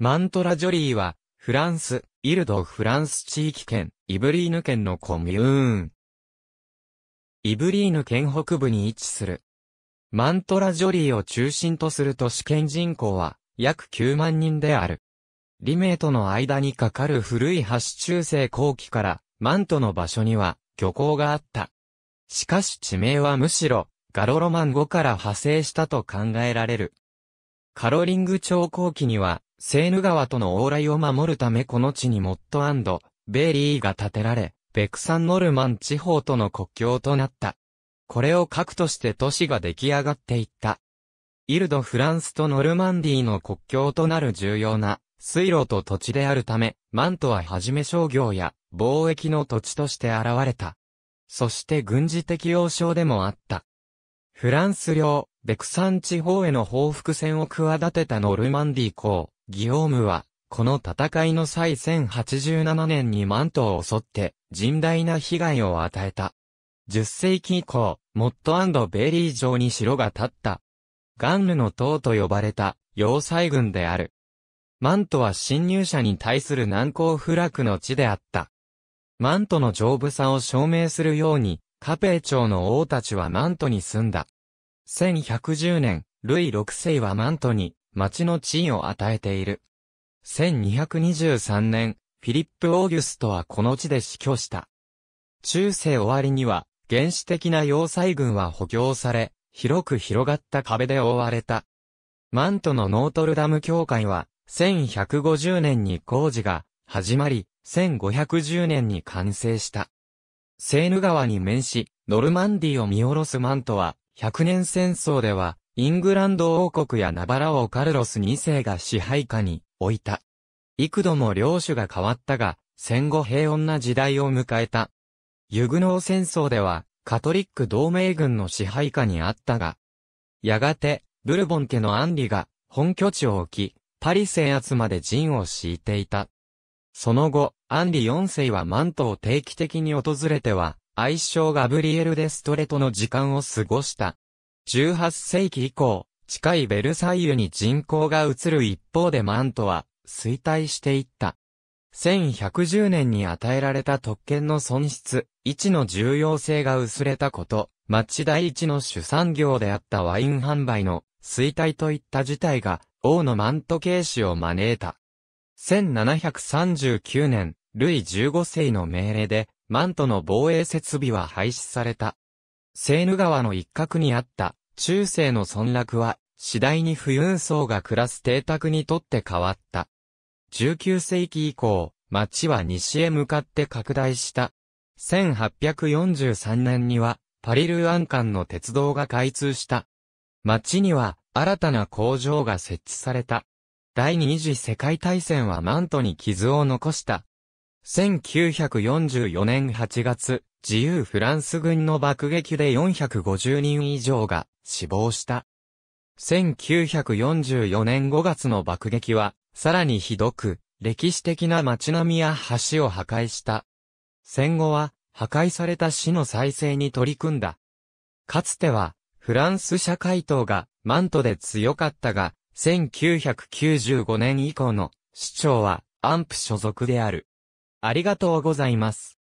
マントラジョリーは、フランス、イルド・フランス地域圏、イブリーヌ県のコミューン。イブリーヌ県北部に位置する。マントラジョリーを中心とする都市圏人口は、約9万人である。リメイとの間にかかる古い橋中世後期から、マントの場所には、漁港があった。しかし地名はむしろ、ガロロマン語から派生したと考えられる。カロリング朝後期には、セーヌ川との往来を守るためこの地にモットベーリーが建てられ、ベクサンノルマン地方との国境となった。これを核として都市が出来上がっていった。イルド・フランスとノルマンディの国境となる重要な水路と土地であるため、マントは初め商業や貿易の土地として現れた。そして軍事的要衝でもあった。フランス領、ベクサン地方への報復戦を企てたノルマンディ公、ギオームは、この戦いの際1087年にマントを襲って、甚大な被害を与えた。10世紀以降、モットベリー城に城が建った。ガンヌの塔と呼ばれた、要塞軍である。マントは侵入者に対する難攻不落の地であった。マントの丈夫さを証明するように、カペー朝の王たちはマントに住んだ。1110年、ルイ6世はマントに、町の地位を与えている。1223年、フィリップ・オーギュストはこの地で死去した。中世終わりには、原始的な要塞群は補強され、広く広がった壁で覆われた。マントのノートルダム教会は、1150年に工事が始まり、1510年に完成した。セーヌ川に面し、ノルマンディを見下ろすマントは、100年戦争では、イングランド王国やナバラをカルロス2世が支配下に置いた。幾度も領主が変わったが、戦後平穏な時代を迎えた。ユグノー戦争では、カトリック同盟軍の支配下にあったが、やがて、ブルボン家のアンリが、本拠地を置き、パリ制圧まで陣を敷いていた。その後、アンリ4世はマントを定期的に訪れては、愛称ガブリエル・デ・ストレとの時間を過ごした。18世紀以降、近いベルサイユに人口が移る一方でマントは衰退していった。1110年に与えられた特権の損失、位置の重要性が薄れたこと、町第一の主産業であったワイン販売の衰退といった事態が王のマント軽視を招いた。1739年、ルイ15世の命令で、マントの防衛設備は廃止された。セーヌ川の一角にあった中世の村落は、次第に富裕層が暮らす邸宅にとって変わった。19世紀以降、町は西へ向かって拡大した。1843年には、パリルアン間の鉄道が開通した。町には、新たな工場が設置された。第二次世界大戦はマントに傷を残した。1944年8月、自由フランス軍の爆撃で450人以上が死亡した。1944年5月の爆撃は、さらにひどく、歴史的な街並みや橋を破壊した。戦後は、破壊された市の再生に取り組んだ。かつては、フランス社会党がマントで強かったが、1995年以降の市長はアンプ所属である。ありがとうございます。